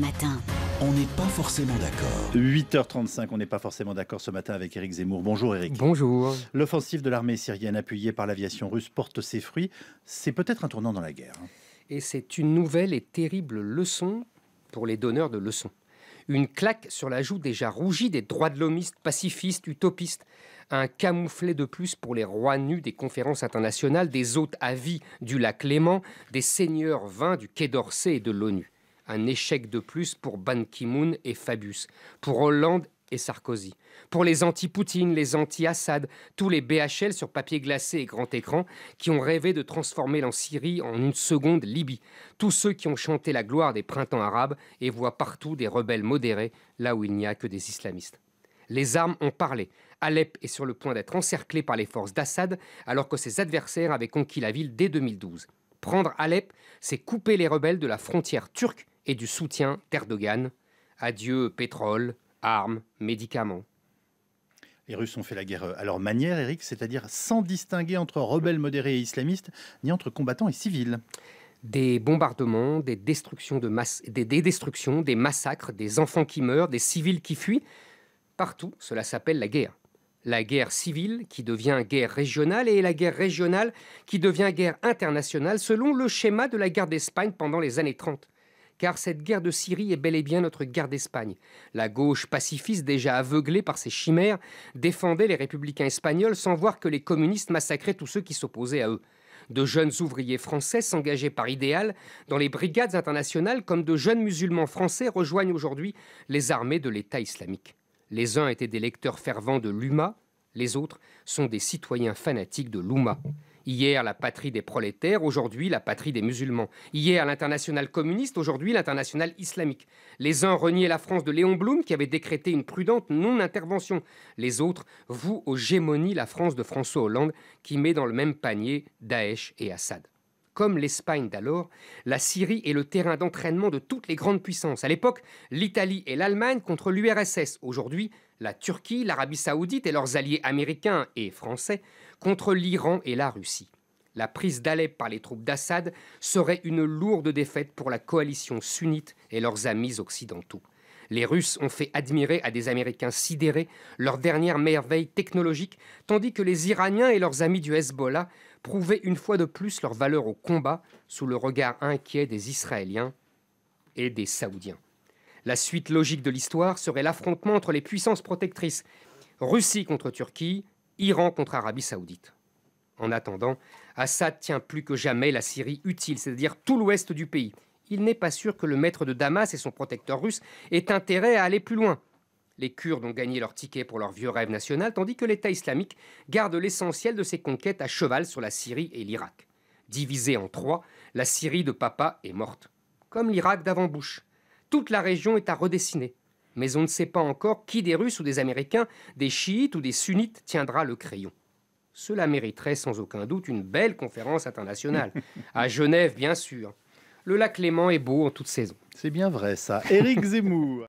Matin. On n'est pas forcément d'accord. 8h35, on n'est pas forcément d'accord ce matin avec Éric Zemmour. Bonjour Éric. Bonjour. L'offensive de l'armée syrienne appuyée par l'aviation russe porte ses fruits. C'est peut-être un tournant dans la guerre. Hein. Et c'est une nouvelle et terrible leçon pour les donneurs de leçons. Une claque sur la joue déjà rougie des droits de l'homiste, pacifistes, utopistes. Un camouflet de plus pour les rois nus des conférences internationales, des hôtes à vie du lac Léman, des seigneurs vains du Quai d'Orsay et de l'ONU un échec de plus pour Ban Ki-moon et Fabius, pour Hollande et Sarkozy. Pour les anti-Poutine, les anti-Assad, tous les BHL sur papier glacé et grand écran qui ont rêvé de transformer l'en Syrie en une seconde Libye. Tous ceux qui ont chanté la gloire des printemps arabes et voient partout des rebelles modérés là où il n'y a que des islamistes. Les armes ont parlé. Alep est sur le point d'être encerclé par les forces d'Assad alors que ses adversaires avaient conquis la ville dès 2012. Prendre Alep, c'est couper les rebelles de la frontière turque et du soutien d'Erdogan. Adieu pétrole, armes, médicaments. Les Russes ont fait la guerre à leur manière, Eric, c'est-à-dire sans distinguer entre rebelles modérés et islamistes, ni entre combattants et civils. Des bombardements, des destructions, de masse, des massacres, des enfants qui meurent, des civils qui fuient. Partout, cela s'appelle la guerre. La guerre civile qui devient guerre régionale et la guerre régionale qui devient guerre internationale selon le schéma de la guerre d'Espagne pendant les années 30 car cette guerre de Syrie est bel et bien notre guerre d'Espagne. La gauche pacifiste, déjà aveuglée par ses chimères, défendait les républicains espagnols sans voir que les communistes massacraient tous ceux qui s'opposaient à eux. De jeunes ouvriers français s'engageaient par idéal dans les brigades internationales comme de jeunes musulmans français rejoignent aujourd'hui les armées de l'État islamique. Les uns étaient des lecteurs fervents de l'UMA, les autres sont des citoyens fanatiques de l'UMA. Hier, la patrie des prolétaires, aujourd'hui, la patrie des musulmans. Hier, l'international communiste, aujourd'hui, l'international islamique. Les uns reniaient la France de Léon Blum, qui avait décrété une prudente non-intervention. Les autres vouent aux gémonies la France de François Hollande, qui met dans le même panier Daesh et Assad. Comme l'Espagne d'alors, la Syrie est le terrain d'entraînement de toutes les grandes puissances. À l'époque, l'Italie et l'Allemagne contre l'URSS. Aujourd'hui, la Turquie, l'Arabie saoudite et leurs alliés américains et français contre l'Iran et la Russie. La prise d'Alep par les troupes d'Assad serait une lourde défaite pour la coalition sunnite et leurs amis occidentaux. Les Russes ont fait admirer à des Américains sidérés leur dernière merveille technologique, tandis que les Iraniens et leurs amis du Hezbollah prouvaient une fois de plus leur valeur au combat sous le regard inquiet des Israéliens et des Saoudiens. La suite logique de l'histoire serait l'affrontement entre les puissances protectrices, Russie contre Turquie, Iran contre Arabie saoudite. En attendant, Assad tient plus que jamais la Syrie utile, c'est-à-dire tout l'ouest du pays il n'est pas sûr que le maître de Damas et son protecteur russe aient intérêt à aller plus loin. Les Kurdes ont gagné leur ticket pour leur vieux rêve national, tandis que l'État islamique garde l'essentiel de ses conquêtes à cheval sur la Syrie et l'Irak. Divisée en trois, la Syrie de Papa est morte, comme l'Irak d'avant-bouche. Toute la région est à redessiner, mais on ne sait pas encore qui des Russes ou des Américains, des chiites ou des sunnites tiendra le crayon. Cela mériterait sans aucun doute une belle conférence internationale, à Genève bien sûr, le lac Léman est beau en toute saison. C'est bien vrai ça. Éric Zemmour.